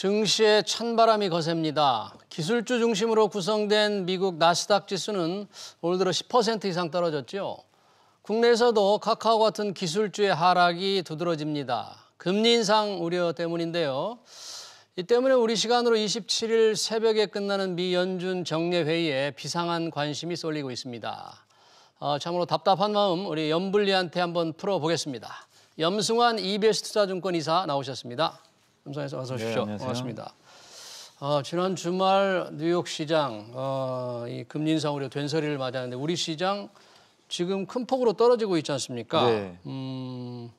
증시에 찬바람이 거셉니다. 기술주 중심으로 구성된 미국 나스닥 지수는 올 들어 10% 이상 떨어졌죠. 국내에서도 카카오 같은 기술주의 하락이 두드러집니다. 금리 인상 우려 때문인데요. 이 때문에 우리 시간으로 27일 새벽에 끝나는 미 연준 정례회의에 비상한 관심이 쏠리고 있습니다. 어, 참으로 답답한 마음 우리 염블리한테 한번 풀어보겠습니다. 염승환 EBS 투자증권 이사 나오셨습니다. 감사해서 어서 네, 오십시오. 네, 반갑습니다. 어, 지난 주말 뉴욕 시장 어, 이 금리 인상 우려 된서리를 맞았는데 우리 시장 지금 큰 폭으로 떨어지고 있지 않습니까? 네. 음,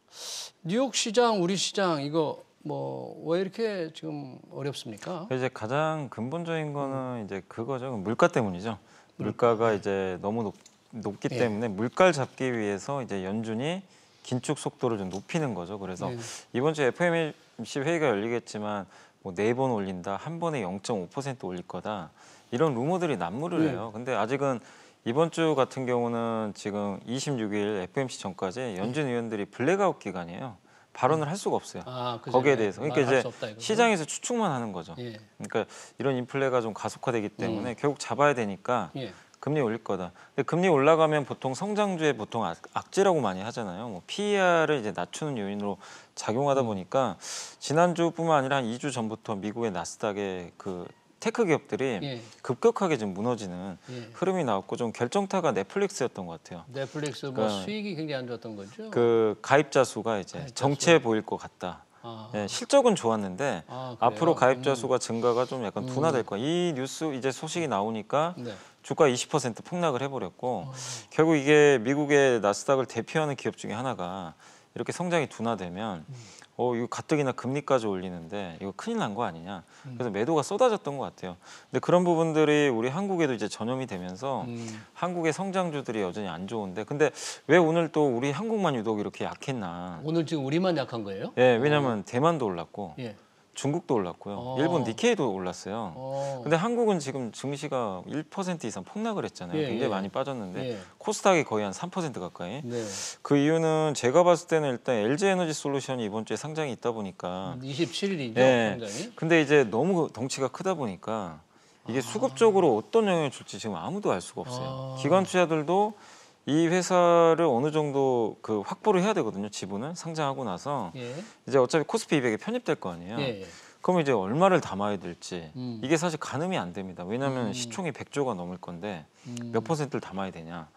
뉴욕 시장, 우리 시장 이거 뭐 왜 이렇게 지금 어렵습니까? 이제 가장 근본적인 거는 이제 그거죠. 그 물가 때문이죠. 물가가 음. 이제 너무 높, 높기 네. 때문에 물가를 잡기 위해서 이제 연준이 긴축 속도를 좀 높이는 거죠. 그래서 네. 이번 주 FOMC 임시 회의가 열리겠지만 뭐네번 올린다, 한 번에 0.5% 올릴 거다 이런 루머들이 난무를 해요. 네. 근데 아직은 이번 주 같은 경우는 지금 26일 FMC 전까지 연준 네. 의원들이 블랙아웃 기간이에요. 발언을 음. 할 수가 없어요. 아, 그 거기에 대해서. 그러니까 이제 없다, 시장에서 추측만 하는 거죠. 예. 그러니까 이런 인플레가 좀 가속화되기 때문에 음. 결국 잡아야 되니까 예. 금리 올릴 거다. 근데 금리 올라가면 보통 성장주에 보통 악, 재라고 많이 하잖아요. 뭐 PER을 이제 낮추는 요인으로 작용하다 음. 보니까 지난주뿐만 아니라 한 2주 전부터 미국의 나스닥의 그 테크 기업들이 예. 급격하게 지금 무너지는 예. 흐름이 나왔고 좀 결정타가 넷플릭스였던 것 같아요. 넷플릭스 뭐 그러니까 수익이 굉장히 안 좋았던 거죠? 그 가입자 수가 이제 가입자 정체 수. 보일 것 같다. 아. 예, 실적은 좋았는데 아, 앞으로 가입자 수가 음. 증가가 좀 약간 둔화될 음. 거야. 이 뉴스 이제 소식이 나오니까 네. 주가 20% 폭락을 해버렸고 어. 결국 이게 미국의 나스닥을 대표하는 기업 중에 하나가 이렇게 성장이 둔화되면 음. 어 이거 가뜩이나 금리까지 올리는데 이거 큰일 난 거 아니냐 음. 그래서 매도가 쏟아졌던 것 같아요 근데 그런 부분들이 우리 한국에도 이제 전염이 되면서 음. 한국의 성장주들이 여전히 안 좋은데 근데 왜 오늘 또 우리 한국만 유독 이렇게 약했나 오늘 지금 우리만 약한 거예요? 예 왜냐하면 대만도 올랐고 예. 중국도 올랐고요. 어. 일본 니케이도 올랐어요. 어. 근데 한국은 지금 증시가 1% 이상 폭락을 했잖아요. 예, 굉장히 예. 많이 빠졌는데 예. 코스닥이 거의 한 3% 가까이. 네. 그 이유는 제가 봤을 때는 일단 LG 에너지 솔루션이 이번 주에 상장이 있다 보니까 27일이죠, 음, 네. 상장이. 근데 이제 너무 덩치가 크다 보니까 이게 아. 수급적으로 어떤 영향을 줄지 지금 아무도 알 수가 없어요. 아. 기관 투자들도 이 회사를 어느 정도 그 확보를 해야 되거든요. 지분을 상장하고 나서 예. 이제 어차피 코스피 200에 편입될 거 아니에요. 예. 예. 그럼 이제 얼마를 담아야 될지 음. 이게 사실 가늠이 안 됩니다. 왜냐하면 음. 시총이 100조가 넘을 건데 음. 몇 퍼센트를 담아야 되냐.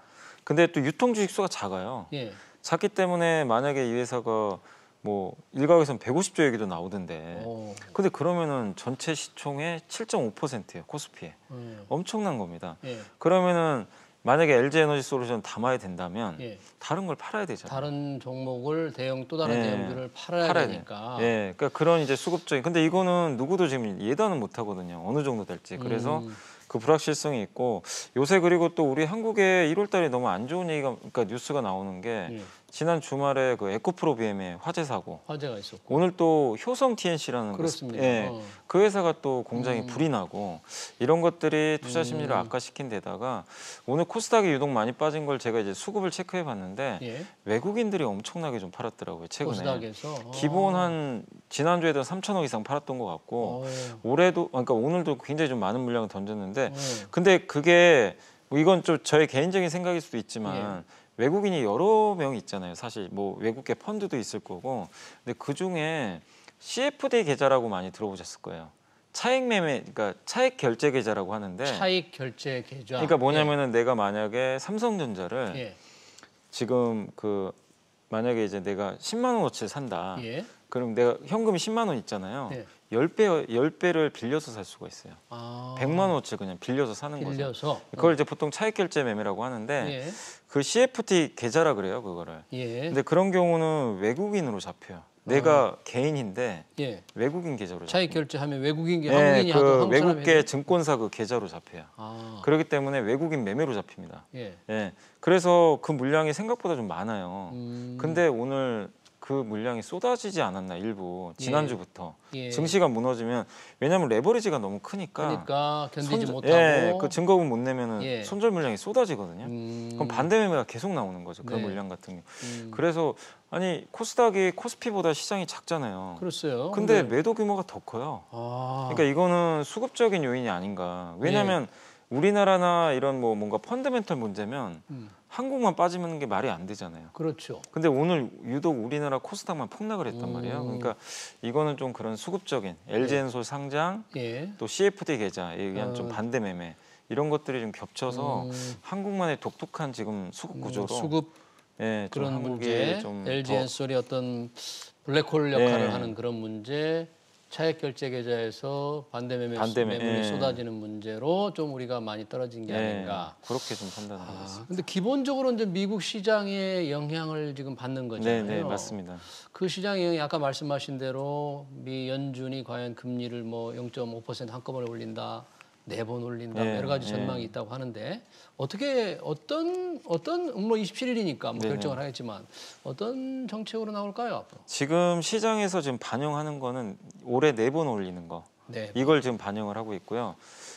근데 또 유통 주식수가 작아요. 예. 작기 때문에 만약에 이 회사가 뭐일각에서는 150조 얘기도 나오던데. 오. 근데 그러면은 전체 시총의 7.5%예요 코스피에. 예. 엄청난 겁니다. 예. 그러면은 만약에 LG 에너지 솔루션 담아야 된다면 예. 다른 걸 팔아야 되잖아요. 다른 종목을 대형 또 다른 예. 대형들을 팔아야, 팔아야 되니까. 예. 그러니까 그런 이제 수급적인 근데 이거는 누구도 지금 예단은 못 하거든요. 어느 정도 될지. 그래서 음. 그 불확실성이 있고 요새 그리고 또 우리 한국에 1월 달에 너무 안 좋은 얘기가 그러니까 뉴스가 나오는 게 예. 지난 주말에 그 에코프로 BM의 화재 사고. 화재가 있었고. 오늘 또 효성 TNC라는 그 그렇습니다. 그, 예, 어. 그 회사가 또 공장이 음. 불이 나고 이런 것들이 투자 음. 심리를 음. 악화시킨 데다가 오늘 코스닥이 유독 많이 빠진 걸 제가 이제 수급을 체크해 봤는데 예. 외국인들이 엄청나게 좀 팔았더라고요. 최근에. 코스닥에서 아. 기본 한 지난주에도 3천억 이상 팔았던 것 같고 어. 올해도 아, 그러니까 오늘도 굉장히 좀 많은 물량을 던졌는데 어. 근데 그게 뭐 이건 좀 저의 개인적인 생각일 수도 있지만 예. 외국인이 여러 명 있잖아요. 사실 뭐 외국계 펀드도 있을 거고. 근데 그 중에 CFD 계좌라고 많이 들어보셨을 거예요. 차익 매매 그러니까 차익 결제 계좌라고 하는데 차익 결제 계좌. 그러니까 뭐냐면은 예. 내가 만약에 삼성전자를 예. 지금 그 만약에 이제 내가 10만 원어치를 산다. 예. 그럼 내가 현금이 10만 원 있잖아요. 예. 열배열배를 빌려서 살 수가 있어요. 아. 100만 원어치 그냥 빌려서 사는 빌려서? 거죠. 그걸 어. 이제 보통 차익 결제 매매라고 하는데 예. 그 CFT 계좌라 그래요, 그거를. 예. 근데 그런 경우는 외국인으로 잡혀요. 내가 어. 개인인데 예. 외국인 계좌로 차익 잡혀요. 결제하면 외국인 계좌 네, 한국인이 그 외국계 해도... 증권사 그 계좌로 잡혀요. 아. 그렇기 때문에 외국인 매매로 잡힙니다. 예. 예. 그래서 그 물량이 생각보다 좀 많아요. 음. 근데 오늘 그 물량이 쏟아지지 않았나 일부 지난주부터 예. 예. 증시가 무너지면 왜냐하면 레버리지가 너무 크니까 그러니까 견디지 손, 못하고 예, 그 증거금 못 내면은 예. 손절 물량이 쏟아지거든요. 음. 그럼 반대 매매가 계속 나오는 거죠. 그 네. 물량 같은 경우. 음. 그래서 아니 코스닥이 코스피보다 시장이 작잖아요. 그렇어요. 근데 네. 매도 규모가 더 커요. 아. 그러니까 이거는 수급적인 요인이 아닌가. 왜냐하면 예. 우리나라나 이런 뭐 뭔가 펀드멘털 문제면 음. 한국만 빠지는 게 말이 안 되잖아요. 그렇죠. 근데 오늘 유독 우리나라 코스닥만 폭락을 했단 음. 말이에요. 그러니까 이거는 좀 그런 수급적인 LG엔솔 예. 상장 예. 또 CFD 계좌에 의한 어. 좀 반대 매매 이런 것들이 좀 겹쳐서 음. 한국만의 독특한 지금 수급 음, 구조로 음, 수급 예, 그런 문제, LG엔솔이 어떤 블랙홀 역할을 예. 하는 그런 문제, 차액 결제 계좌에서 반대 매매, 반대 매- 매물이 예. 쏟아지는 문제로 좀 우리가 많이 떨어진 게 예. 아닌가. 그렇게 좀 판단하고 아, 있습니다. 근데 기본적으로 이제 미국 시장의 영향을 지금 받는 네, 거잖아요. 네, 맞습니다. 그 시장의 영향이 아까 말씀하신 대로 미 연준이 과연 금리를 뭐 0.5% 한꺼번에 올린다. 네번 올린다 네, 여러 가지 네. 전망이 네. 있다고 하는데 어떻게 어떤 어떤 물론 27일이니까 뭐 네. 결정을 하겠지만 어떤 정책으로 나올까요 앞으로? 지금 시장에서 지금 반영하는 거는 올해 네 번 올리는 거 네 이걸 지금 반영을 하고 있고요.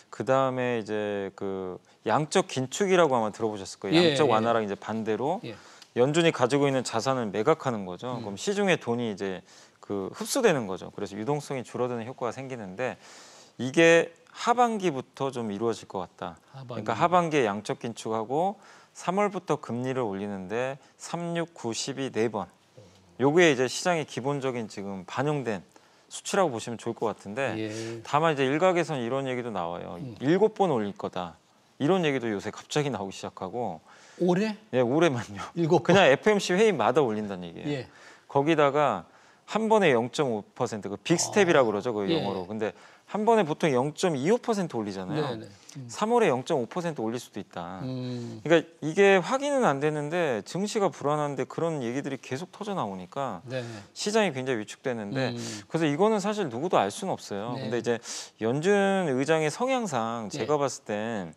그 다음에 이제 그 양적 긴축이라고 아마 들어보셨을 거예요. 예, 양적 예, 예. 완화랑 예. 이제 반대로 예. 연준이 가지고 있는 자산을 매각하는 거죠. 음. 그럼 시중에 돈이 이제 그 흡수되는 거죠. 그래서 유동성이 줄어드는 효과가 생기는데 이게 하반기부터 좀 이루어질 것 같다. 그러니까 하반기. 그러니까 하반기에 양적 긴축하고 3월부터 금리를 올리는데 3, 6, 9, 12 4번. 요게 이제 시장의 기본적인 지금 반영된 수치라고 보시면 좋을 것 같은데 예. 다만 이제 일각에선 이런 얘기도 나와요. 음. 일곱 번 올릴 거다. 이런 얘기도 요새 갑자기 나오기 시작하고 올해? 예, 올해만요. 일곱 그냥 FMC 회의마다 올린다는 얘기예요. 예. 거기다가 한 번에 0.5%그 빅스텝이라고 아, 그러죠, 그 영어로. 예. 근데 한 번에 보통 0.25% 올리잖아요. 네네. 3월에 0.5% 올릴 수도 있다. 음. 그러니까 이게 확인은 안 되는데 증시가 불안한데 그런 얘기들이 계속 터져 나오니까 네네. 시장이 굉장히 위축되는데 음. 그래서 이거는 사실 누구도 알 수는 없어요. 네. 근데 이제 연준 의장의 성향상 제가 네. 봤을 땐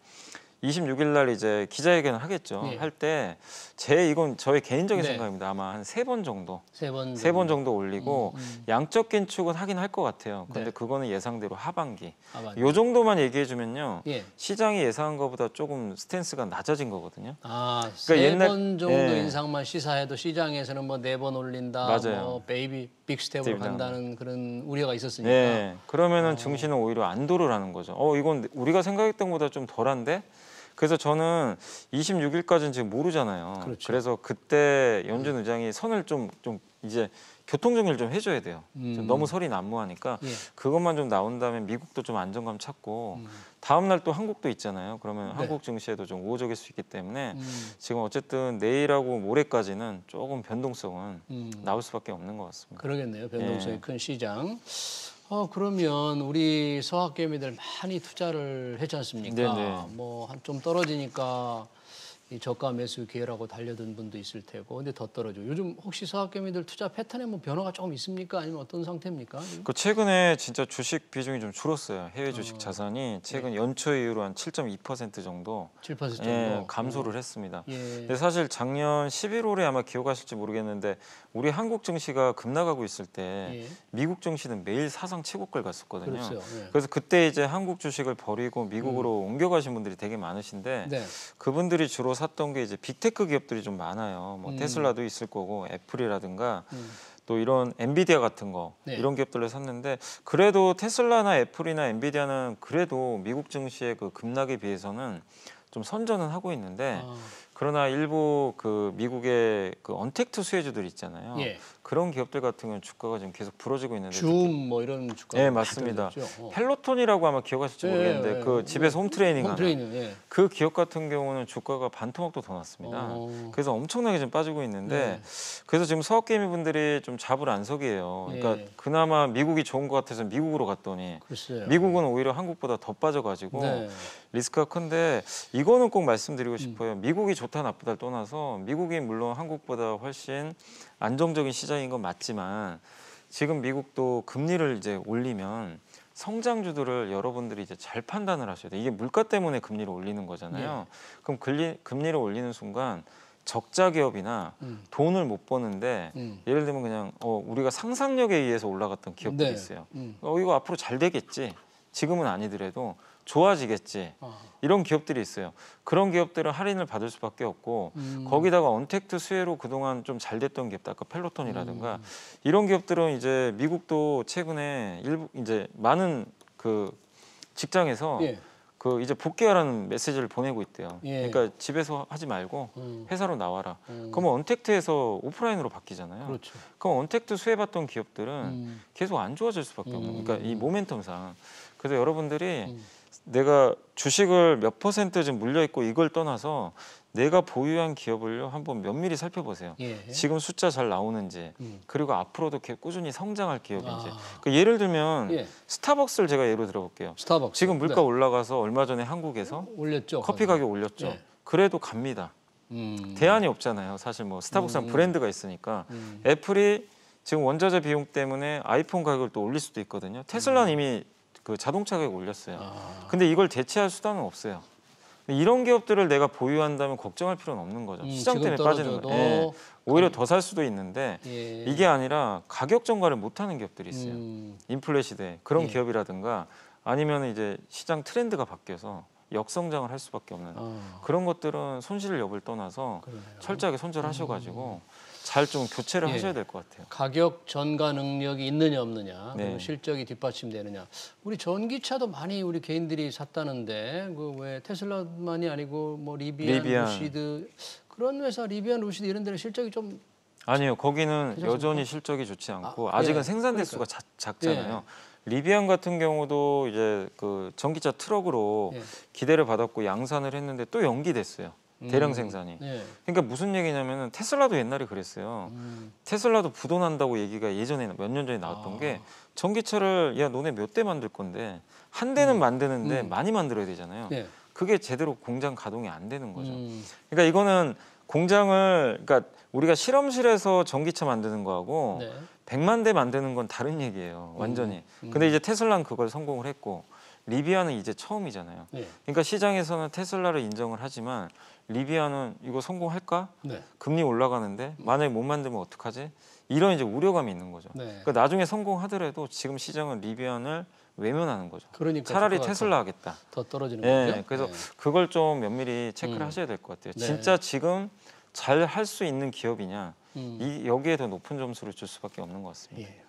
26일 날 이제 기자회견을 하겠죠. 네. 할때 제 이건 저의 개인적인 네. 생각입니다. 아마 한 세 번 정도 세번세번 정도 올리고 음, 음. 양적 긴축은 하긴 할 것 같아요. 근데 네. 그거는 예상대로 하반기. 하반기. 아, 요 정도만 얘기해 주면요. 예. 시장이 예상한 것보다 조금 스탠스가 낮아진 거거든요. 아, 그러니까 세번 정도 예. 인상만 시사해도 시장에서는 뭐 네 번 올린다. 뭐 맞아요. 뭐 베이비 빅스텝으로 간다는 그런 우려가 있었으니까. 예. 그러면은 어. 증시는 오히려 안도를 하는 거죠. 어, 이건 우리가 생각했던 것보다 좀 덜한데 그래서 저는 26일까지는 지금 모르잖아요. 그렇죠. 그래서 그때 연준 음. 의장이 선을 좀, 좀 이제 교통정리를 좀 해줘야 돼요. 음. 너무 설이 난무하니까 예. 그것만 좀 나온다면 미국도 좀 안정감 찾고 음. 다음날 또 한국도 있잖아요. 그러면 네. 한국 증시에도 좀 우호적일 수 있기 때문에 음. 지금 어쨌든 내일하고 모레까지는 조금 변동성은 음. 나올 수밖에 없는 것 같습니다. 그러겠네요. 변동성이 예. 큰 시장. 어, 그러면 우리 소학개미들 많이 투자를 했지 않습니까? 뭐한좀 떨어지니까 이 저가 매수 기회라고 달려든 분도 있을 테고 근데 더 떨어져. 요즘 혹시 사학개미들 투자 패턴에 뭐 변화가 조금 있습니까? 아니면 어떤 상태입니까? 그 최근에 진짜 주식 비중이 좀 줄었어요. 해외 주식 어. 자산이 네. 최근 예. 연초 이후로 한 7.2% 정도 7% 정도 예, 감소를 어. 했습니다. 예. 근데 사실 작년 11월에 아마 기억하실지 모르겠는데 우리 한국 증시가 급나가고 있을 때 예. 미국 증시는 매일 사상 최고가를 갔었거든요. 그렇죠. 예. 그래서 그때 이제 한국 주식을 버리고 미국으로 음. 옮겨가신 분들이 되게 많으신데 네. 그분들이 주로 샀던 게 이제 빅테크 기업들이 좀 많아요. 뭐 음. 테슬라도 있을 거고 애플이라든가 음. 또 이런 엔비디아 같은 거 네. 이런 기업들을 샀는데 그래도 테슬라나 애플이나 엔비디아는 그래도 미국 증시의 그 급락에 비해서는 좀 선전은 하고 있는데 아. 그러나 일부 그 미국의 그 언택트 수혜주들 있잖아요. 예. 그런 기업들 같은 경우는 주가가 지금 계속 부러지고 있는데. 줌 뭐 이런 주가. 네 예, 맞습니다. 어. 펠로톤이라고 아마 기억하실지 예, 모르겠는데 예, 그 집에서 홈트레이닝 하는 예. 홈트레이닝, 그 기업 같은 경우는 주가가 반토막도 더 났습니다. 어. 그래서 엄청나게 지금 빠지고 있는데 네. 그래서 지금 서업 게이미 분들이 좀 잡을 안석이에요. 그러니까 예. 그나마 미국이 좋은 것 같아서 미국으로 갔더니 글쎄요. 미국은 오히려 한국보다 더 빠져가지고 네. 리스크가 큰데 이거는 꼭 말씀드리고 음. 싶어요. 음. 미국이 좋 좋다 나쁘다를 떠나서 미국이 물론 한국보다 훨씬 안정적인 시장인 건 맞지만 지금 미국도 금리를 이제 올리면 성장주들을 여러분들이 이제 잘 판단을 하셔야 돼요. 이게 물가 때문에 금리를 올리는 거잖아요. 네. 그럼 금리, 금리를 올리는 순간 적자 기업이나 음. 돈을 못 버는데 음. 예를 들면 그냥 어, 우리가 상상력에 의해서 올라갔던 기업들이 네. 있어요. 음. 어, 이거 앞으로 잘 되겠지. 지금은 아니더라도 좋아지겠지 어. 이런 기업들이 있어요. 그런 기업들은 할인을 받을 수밖에 없고 음. 거기다가 언택트 수혜로 그동안 좀 잘 됐던 기업들 아까 펠로톤이라든가 음. 이런 기업들은 이제 미국도 최근에 일부 이제 많은 그 직장에서 예. 그 이제 복귀하라는 메시지를 보내고 있대요. 예. 그러니까 집에서 하지 말고 음. 회사로 나와라. 음. 그러면 언택트에서 오프라인으로 바뀌잖아요. 그렇죠. 그럼 언택트 수혜받던 기업들은 음. 계속 안 좋아질 수밖에 음. 없는. 그러니까 이 음. 모멘텀상. 그래서 여러분들이 음. 내가 주식을 몇 퍼센트 지금 물려 있고 이걸 떠나서 내가 보유한 기업을요 한번 면밀히 살펴보세요. 예. 지금 숫자 잘 나오는지 음. 그리고 앞으로도 계 꾸준히 성장할 기업인지. 아. 그 예를 들면 예. 스타벅스를 제가 예로 들어볼게요. 스타벅스. 지금 물가 네. 올라가서 얼마 전에 한국에서 음, 올렸죠. 커피 가격 올렸죠. 예. 그래도 갑니다. 음. 대안이 없잖아요. 사실 뭐 스타벅스는 음. 브랜드가 있으니까 음. 애플이 지금 원자재 비용 때문에 아이폰 가격을 또 올릴 수도 있거든요. 테슬라는 음. 이미 그 자동차 가격 올렸어요. 아. 근데 이걸 대체할 수단은 없어요. 이런 기업들을 내가 보유한다면 걱정할 필요는 없는 거죠. 음, 시장 때문에 빠지는 거예요. 예, 오히려 더 살 수도 있는데 예. 이게 아니라 가격 정가를 못하는 기업들이 있어요. 음. 인플레 시대 그런 예. 기업이라든가 아니면 이제 시장 트렌드가 바뀌어서 역성장을 할 수밖에 없는 어. 그런 것들은 손실 여부를 떠나서 그러네요. 철저하게 손절하셔가지고 음. 잘좀 교체를 예. 하셔야 될 것 같아요. 가격 전가 능력이 있느냐 없느냐, 네. 실적이 뒷받침되느냐. 우리 전기차도 많이 우리 개인들이 샀다는데 그 왜 테슬라만이 아니고 뭐 리비안, 리비안. 루시드 그런 회사 리비안, 루시드 이런 데는 실적이 좀 아니요, 거기는 괜찮습니까? 여전히 실적이 좋지 않고 아, 직은 예. 생산 대수가 그러니까. 작, 잖아요 예. 리비안 같은 경우도 이제 그 전기차 트럭으로 예. 기대를 받았고 양산을 했는데 또 연기됐어요. 음. 대량 생산이. 네. 그러니까 무슨 얘기냐면은 테슬라도 옛날에 그랬어요. 음. 테슬라도 부도난다고 얘기가 예전에 몇 년 전에 나왔던 아. 게 전기차를 야 너네 몇 대 만들 건데 한 대는 음. 만드는데 음. 많이 만들어야 되잖아요. 네. 그게 제대로 공장 가동이 안 되는 거죠. 음. 그러니까 이거는 공장을 그러니까 우리가 실험실에서 전기차 만드는 거하고 네. 100만 대 만드는 건 다른 얘기예요. 음. 완전히. 근데 이제 테슬라는 그걸 성공을 했고 리비아는 이제 처음이잖아요. 네. 그러니까 시장에서는 테슬라를 인정을 하지만 리비아는 이거 성공할까? 네. 금리 올라가는데 만약에 못 만들면 어떡하지? 이런 이제 우려감이 있는 거죠. 네. 그러니까 나중에 성공하더라도 지금 시장은 리비안을 외면하는 거죠. 그러니까 차라리 테슬라 하겠다. 더 떨어지는 네. 예, 거죠. 그래서 네. 그걸 좀 면밀히 체크를 음. 하셔야 될 것 같아요. 네. 진짜 지금 잘 할 수 있는 기업이냐 음. 이, 여기에 더 높은 점수를 줄 수밖에 없는 것 같습니다. 예.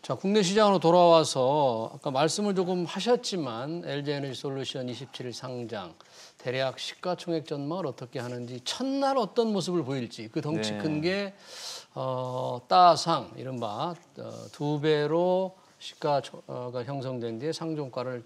자 국내 시장으로 돌아와서 아까 말씀을 조금 하셨지만 LG 에너지 솔루션 27일 상장 대략 시가총액 전망을 어떻게 하는지 첫날 어떤 모습을 보일지 그 덩치 네. 큰게 어, 따상 이른바 어, 두 배로 시가가 형성된 뒤에 상종가를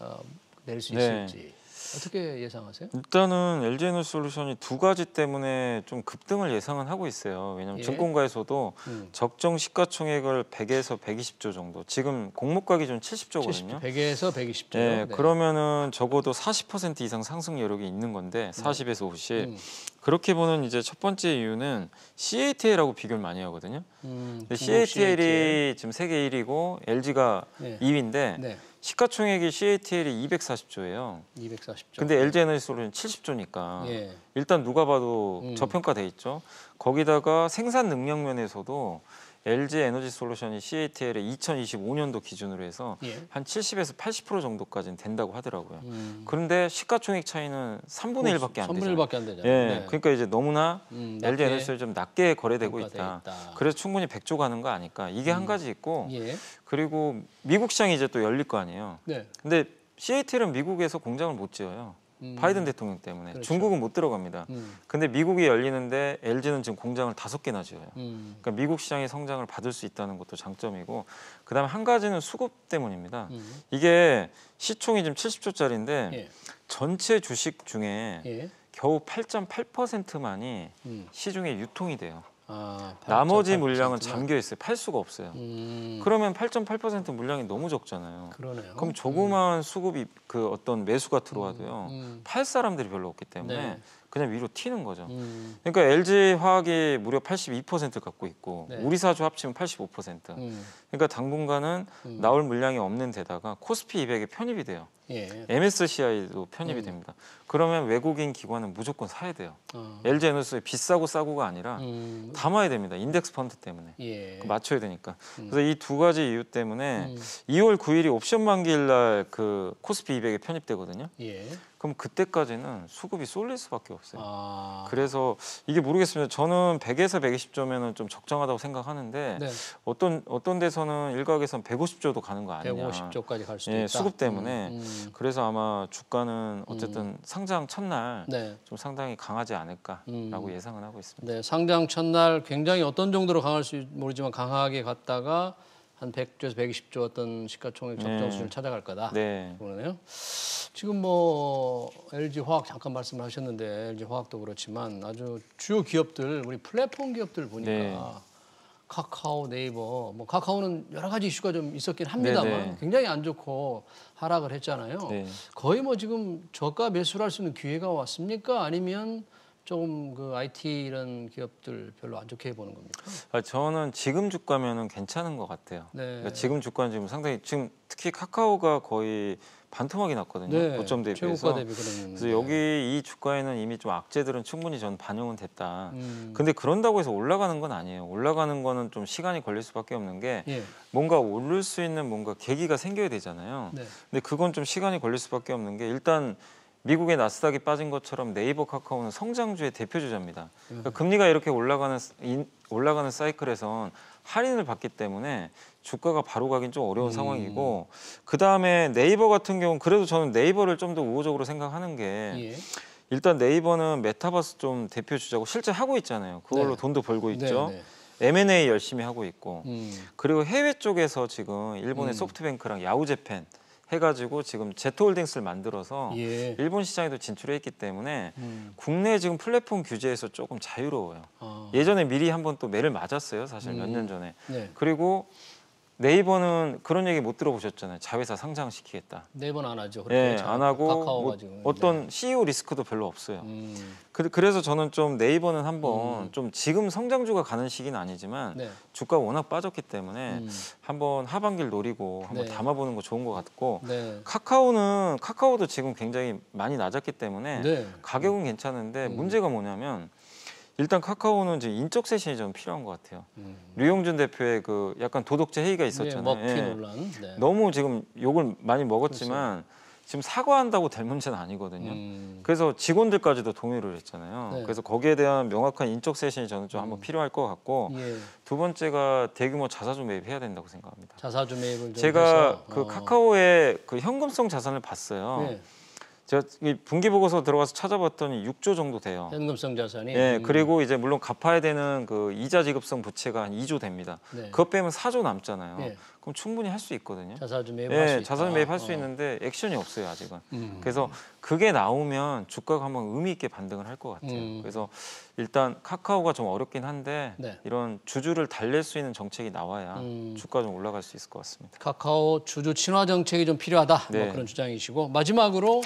어, 낼수 네. 있을지 어떻게 예상하세요? 일단은 LG 에너솔루션이 두 가지 때문에 좀 급등을 예상은 하고 있어요. 왜냐하면 예. 증권가에서도 음. 적정 시가총액을 100에서 120조 정도. 지금 공모가 기준 70조거든요. 70, 100에서 120조. 네, 네. 그러면은 적어도 40% 이상 상승 여력이 있는 건데 40에서 50. 음. 그렇게 보는 이제 첫 번째 이유는 CATL하고 비교를 많이 하거든요. 음, CATL이 CATL. 지금 세계 1위고 LG가 네. 2위인데 네. 시가총액이 CATL이 240조예요. 240조. 근데 LG 에너지솔루는 70조니까 예. 일단 누가 봐도 음. 저평가돼 있죠. 거기다가 생산 능력 면에서도 LG 에너지 솔루션이 CATL의 2025년도 기준으로 해서 예. 한 70에서 80% 정도까지는 된다고 하더라고요. 음. 그런데 시가총액 차이는 3분의 1밖에 그렇죠. 안되잖아 3분의 1밖에 안되잖 예. 네. 그러니까 이제 너무나 음, LG 에너지를 좀 낮게 거래되고 있다. 있다. 그래서 충분히 백조 가는 거 아닐까. 이게 음. 한 가지 있고 예. 그리고 미국 시장이 이제 또 열릴 거 아니에요. 네. 근데 CATL은 미국에서 공장을 못 지어요. 음. 바이든 대통령 때문에 그렇죠. 중국은 못 들어갑니다. 음. 근데 미국이 열리는데 LG는 지금 공장을 다섯 개나 지어요. 음. 그러니까 미국 시장의 성장을 받을 수 있다는 것도 장점이고 그다음에 한 가지는 수급 때문입니다. 음. 이게 시총이 지금 70조짜리인데 예. 전체 주식 중에 예. 겨우 8.8%만이 음. 시중에 유통이 돼요. 아, 나머지 물량은 잠겨 있어요. 팔 수가 없어요. 음. 그러면 8.8% 물량이 너무 적잖아요. 그러네요. 그럼 조그마한 음. 수급이 그 어떤 매수가 들어와도요. 음, 음. 팔 사람들이 별로 없기 때문에 네. 그냥 위로 튀는 거죠. 음. 그러니까 LG 화학이 무려 82% 갖고 있고 네. 우리 사주 합치면 85%. 음. 그러니까 당분간은 음. 나올 물량이 없는 데다가 코스피 200에 편입이 돼요. 예. MSCI도 편입이 음. 됩니다. 그러면 외국인 기관은 무조건 사야 돼요. 어. LG 에너스에 비싸고 싸고가 아니라 음. 담아야 됩니다. 인덱스 펀드 때문에 예. 그 맞춰야 되니까. 음. 그래서 이 두 가지 이유 때문에 2월 음. 9일이 옵션 만기일 날 그 코스피 200에 편입되거든요. 예. 그럼 그때까지는 수급이 쏠릴 수밖에 없어요. 아. 그래서 이게 모르겠습니다. 저는 100에서 120조면은 좀 적정하다고 생각하는데 네. 어떤 어떤 데서는 일각에선 150조도 가는 거 아니냐. 150조까지 갈 수도 예, 있다. 수급 때문에. 음. 음. 음. 그래서 아마 주가는 음. 어쨌든 음. 상장 첫날 네. 좀 상당히 강하지 않을까라고 음. 예상은 하고 있습니다. 네, 상장 첫날 굉장히 어떤 정도로 강할지 모르지만 강하게 갔다가 한 100조에서 120조 어떤 시가총액 적정 네. 수준을 네. 찾아갈 거다. 네. 그러네요. 지금 뭐 LG 화학 잠깐 말씀을 하셨는데 LG 화학도 그렇지만 아주 주요 기업들 우리 플랫폼 기업들 보니까 네. 카카오, 네이버 뭐 카카오는 여러 가지 이슈가 좀 있었긴 합니다만 네네. 네. 굉장히 안 좋고 하락을 했잖아요. 네. 거의 뭐 지금 저가 매수를 할 수 있는 기회가 왔습니까? 아니면 조금 그 IT 이런 기업들 별로 안 좋게 보는 겁니까? 아, 저는 지금 주가면은 괜찮은 것 같아요. 네. 그러니까 지금 주가는 지금 상당히 지금 특히 카카오가 거의 반토막이 났거든요. 네, 고점 대비해서. 대비 그래서 네. 여기 이 주가에는 이미 좀 악재들은 충분히 전 반영은 됐다. 음. 근데 그런다고 해서 올라가는 건 아니에요. 올라가는 거는 좀 시간이 걸릴 수밖에 없는 게 예. 뭔가 오를 수 있는 뭔가 계기가 생겨야 되잖아요. 네. 근데 그건 좀 시간이 걸릴 수밖에 없는 게 일단 미국의 나스닥이 빠진 것처럼 네이버 카카오는 성장주의 대표주자입니다. 그러니까 음. 금리가 이렇게 올라가는 올라가는 사이클에선 할인을 받기 때문에 주가가 바로 가긴 좀 어려운 음. 상황이고 그 다음에 네이버 같은 경우는 그래도 저는 네이버를 좀 더 우호적으로 생각하는 게 예. 일단 네이버는 메타버스 좀 대표 주자고 실제 하고 있잖아요. 그걸로 네. 돈도 벌고 네, 있죠. 네, 네. M&A 열심히 하고 있고 음. 그리고 해외 쪽에서 지금 일본의 음. 소프트뱅크랑 야후재팬 해가지고 지금 제트홀딩스를 만들어서 예. 일본 시장에도 진출해있기 때문에 음. 국내 지금 플랫폼 규제에서 조금 자유로워요. 아. 예전에 미리 한번 또 매를 맞았어요. 사실 음. 몇년 전에. 네. 그리고 네이버는 그런 얘기 못 들어보셨잖아요. 자회사 상장시키겠다. 네이버는 안 하죠. 네, 안 하고 뭐 어떤 CEO 리스크도 별로 없어요. 음. 그, 래서 저는 좀 네이버는 한번 음. 좀 지금 성장주가 가는 시기는 아니지만 네. 주가 워낙 빠졌기 때문에 음. 한번 하반기를 노리고 한번 네. 담아보는 거 좋은 것 같고 네. 카카오는 카카오도 지금 굉장히 많이 낮았기 때문에 네. 가격은 괜찮은데 음. 문제가 뭐냐면 일단 카카오는 이제 인적 쇄신이좀 필요한 것 같아요. 음. 류용준 대표의 그 약간 도덕제 회의가 있었잖아요. 네, 예, 예. 네. 너무 지금 욕을 많이 먹었지만 그렇죠. 지금 사과한다고 될 문제는 아니거든요. 음. 그래서 직원들까지도 동의를 했잖아요. 네. 그래서 거기에 대한 명확한 인적 쇄신이 저는 좀 음. 한번 필요할 것 같고 예. 두 번째가 대규모 자사주 매입해야 된다고 생각합니다. 자사주 매입을 제가 해서. 그 어. 카카오의 그 현금성 자산을 봤어요. 네. 제가 분기 보고서 들어가서 찾아봤더니 6조 정도 돼요. 현금성 자산이. 예, 음. 그리고 이제 물론 갚아야 되는 그 이자 지급성 부채가 한 2조 됩니다. 네. 그것 빼면 4조 남잖아요. 네. 그럼 충분히 할 수 있거든요. 자산주 매입할 예, 수 있다. 자사 매입할 어. 있는데 액션이 없어요 아직은. 음. 그래서 그게 나오면 주가가 한번 의미 있게 반등을 할 것 같아요. 음. 그래서 일단 카카오가 좀 어렵긴 한데 네. 이런 주주를 달랠 수 있는 정책이 나와야 음. 주가 좀 올라갈 수 있을 것 같습니다. 카카오 주주 친화 정책이 좀 필요하다. 뭐 네. 그런 주장이시고 마지막으로.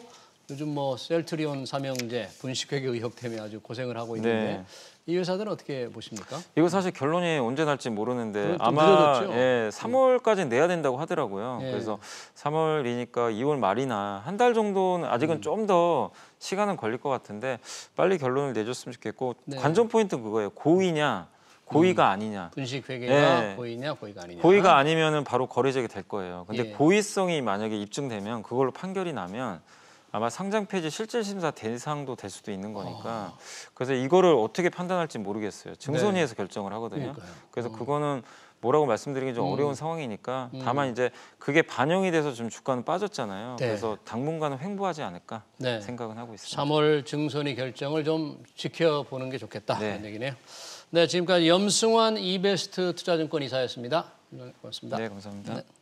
요즘 뭐 셀트리온 삼형제 분식회계 의혹 때문에 아주 고생을 하고 있는데 네. 이 회사들은 어떻게 보십니까? 이거 사실 결론이 언제 날지 모르는데 아마 예, 3월까지 내야 된다고 하더라고요. 예. 그래서 3월이니까 2월 말이나 한 달 정도는 아직은 음. 좀더 시간은 걸릴 것 같은데 빨리 결론을 내줬으면 좋겠고 네. 관전 포인트 는 그거예요. 고의냐 고의가 음. 아니냐. 분식 회계가 네. 예. 고의냐 고의가 아니냐. 고의가 아니면은 바로 거래적이 될 거예요. 근데 예. 고의성이 만약에 입증되면 그걸로 판결이 나면 아마 상장 폐지 실질 심사 대상도 될 수도 있는 거니까 어. 그래서 이거를 어떻게 판단할지 모르겠어요. 증손위에서 네. 결정을 하거든요. 그러니까요. 그래서 어. 그거는 뭐라고 말씀드리기 좀 음. 어려운 상황이니까 음. 다만 이제 그게 반영이 돼서 좀 주가는 빠졌잖아요. 네. 그래서 당분간은 횡보하지 않을까 네. 생각은 하고 있습니다. 3월 증손위 결정을 좀 지켜보는 게 좋겠다 네. 그 얘기네요. 네, 지금까지 염승환 이베스트 투자증권 이사였습니다. 고맙습니다. 네, 감사합니다. 네.